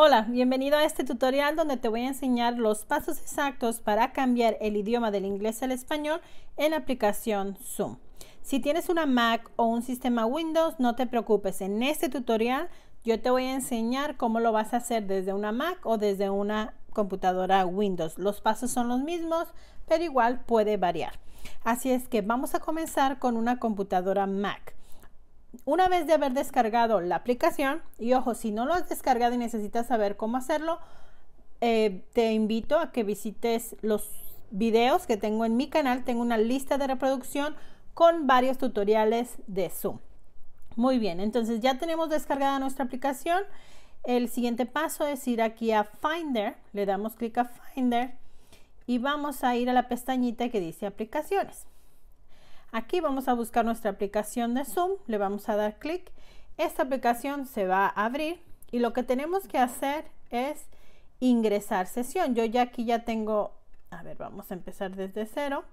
Hola, bienvenido a este tutorial donde te voy a enseñar los pasos exactos para cambiar el idioma del inglés al español en la aplicación Zoom. Si tienes una Mac o un sistema Windows, no te preocupes. En este tutorial yo te voy a enseñar cómo lo vas a hacer desde una Mac o desde una computadora Windows. Los pasos son los mismos, pero igual puede variar. Así es que vamos a comenzar con una computadora Mac una vez de haber descargado la aplicación, y ojo, si no lo has descargado y necesitas saber cómo hacerlo, eh, te invito a que visites los videos que tengo en mi canal. Tengo una lista de reproducción con varios tutoriales de Zoom. Muy bien, entonces ya tenemos descargada nuestra aplicación. El siguiente paso es ir aquí a Finder. Le damos clic a Finder y vamos a ir a la pestañita que dice aplicaciones. Aquí vamos a buscar nuestra aplicación de Zoom, le vamos a dar clic. Esta aplicación se va a abrir y lo que tenemos que hacer es ingresar sesión. Yo ya aquí ya tengo, a ver, vamos a empezar desde cero.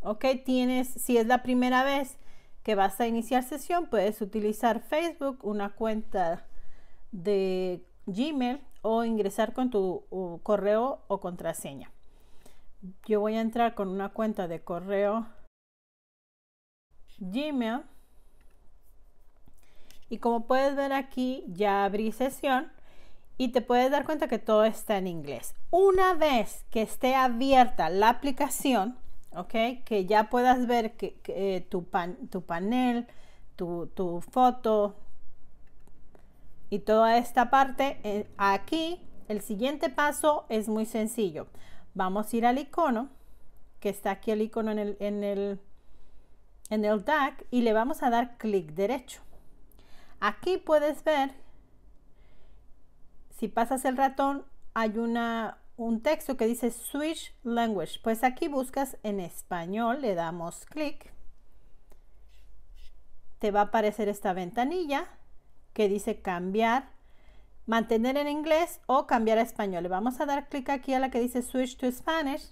Ok, tienes, si es la primera vez que vas a iniciar sesión, puedes utilizar Facebook, una cuenta de Gmail o ingresar con tu uh, correo o contraseña yo voy a entrar con una cuenta de correo Gmail. Y como puedes ver aquí, ya abrí sesión y te puedes dar cuenta que todo está en inglés. Una vez que esté abierta la aplicación, ¿ok? Que ya puedas ver eh, tu, tu panel, tu, foto y toda esta parte, eh, aquí el siguiente paso es muy sencillo. Vamos a ir al icono, que está aquí el icono en el, en el, DAC, y le vamos a dar clic derecho. Aquí puedes ver, si pasas el ratón, hay un texto que dice Switch Language. Pues aquí buscas en español, le damos clic. Te va a aparecer esta ventanilla que dice cambiar mantener en inglés o cambiar a español. Le vamos a dar clic aquí a la que dice Switch to Spanish.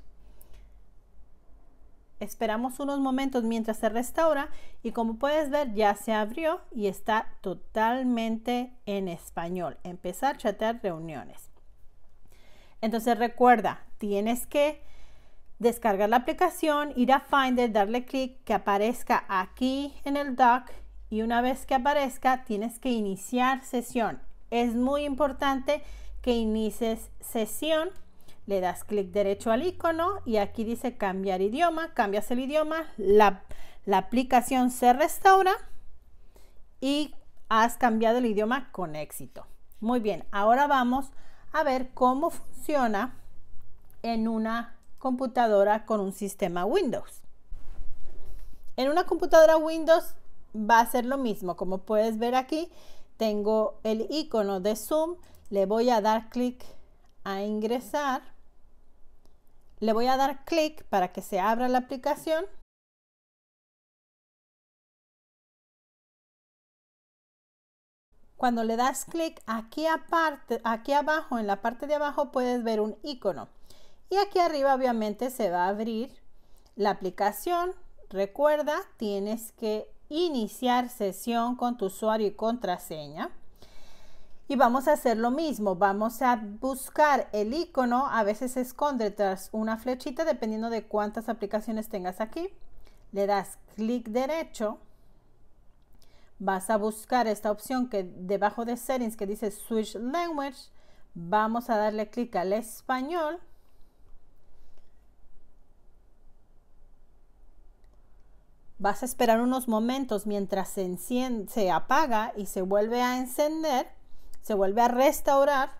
Esperamos unos momentos mientras se restaura y como puedes ver ya se abrió y está totalmente en español. Empezar a chatear reuniones. Entonces recuerda, tienes que descargar la aplicación, ir a Finder, darle clic que aparezca aquí en el dock y una vez que aparezca tienes que iniciar sesión. Es muy importante que inicies sesión. Le das clic derecho al icono y aquí dice cambiar idioma. Cambias el idioma, la, aplicación se restaura y has cambiado el idioma con éxito. Muy bien, ahora vamos a ver cómo funciona en una computadora con un sistema Windows. En una computadora Windows va a ser lo mismo, como puedes ver aquí, tengo el icono de Zoom, le voy a dar clic a ingresar, le voy a dar clic para que se abra la aplicación. Cuando le das clic aquí, aparte, aquí abajo, en la parte de abajo puedes ver un icono. Y aquí arriba obviamente se va a abrir la aplicación. Recuerda, tienes que iniciar sesión con tu usuario y contraseña. Y vamos a hacer lo mismo, vamos a buscar el icono, a veces se esconde tras una flechita dependiendo de cuántas aplicaciones tengas aquí. Le das clic derecho, vas a buscar esta opción que debajo de settings que dice switch language, vamos a darle clic al español Vas a esperar unos momentos mientras se, apaga y se vuelve a encender, se vuelve a restaurar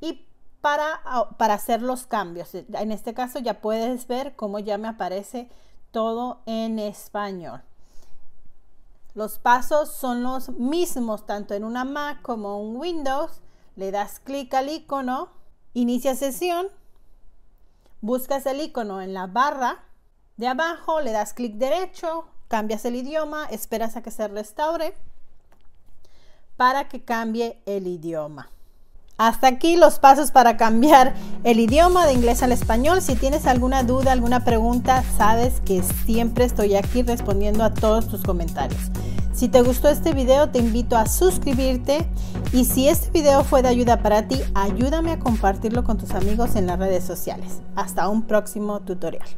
y para, ah, para hacer los cambios. En este caso ya puedes ver cómo ya me aparece todo en español. Los pasos son los mismos tanto en una Mac como en Windows. Le das clic al icono, inicia sesión, buscas el icono en la barra de abajo, le das clic derecho, cambias el idioma, esperas a que se restaure para que cambie el idioma. Hasta aquí los pasos para cambiar el idioma de inglés al español. Si tienes alguna duda, alguna pregunta, sabes que siempre estoy aquí respondiendo a todos tus comentarios. Si te gustó este video, te invito a suscribirte y si este video fue de ayuda para ti, ayúdame a compartirlo con tus amigos en las redes sociales. Hasta un próximo tutorial.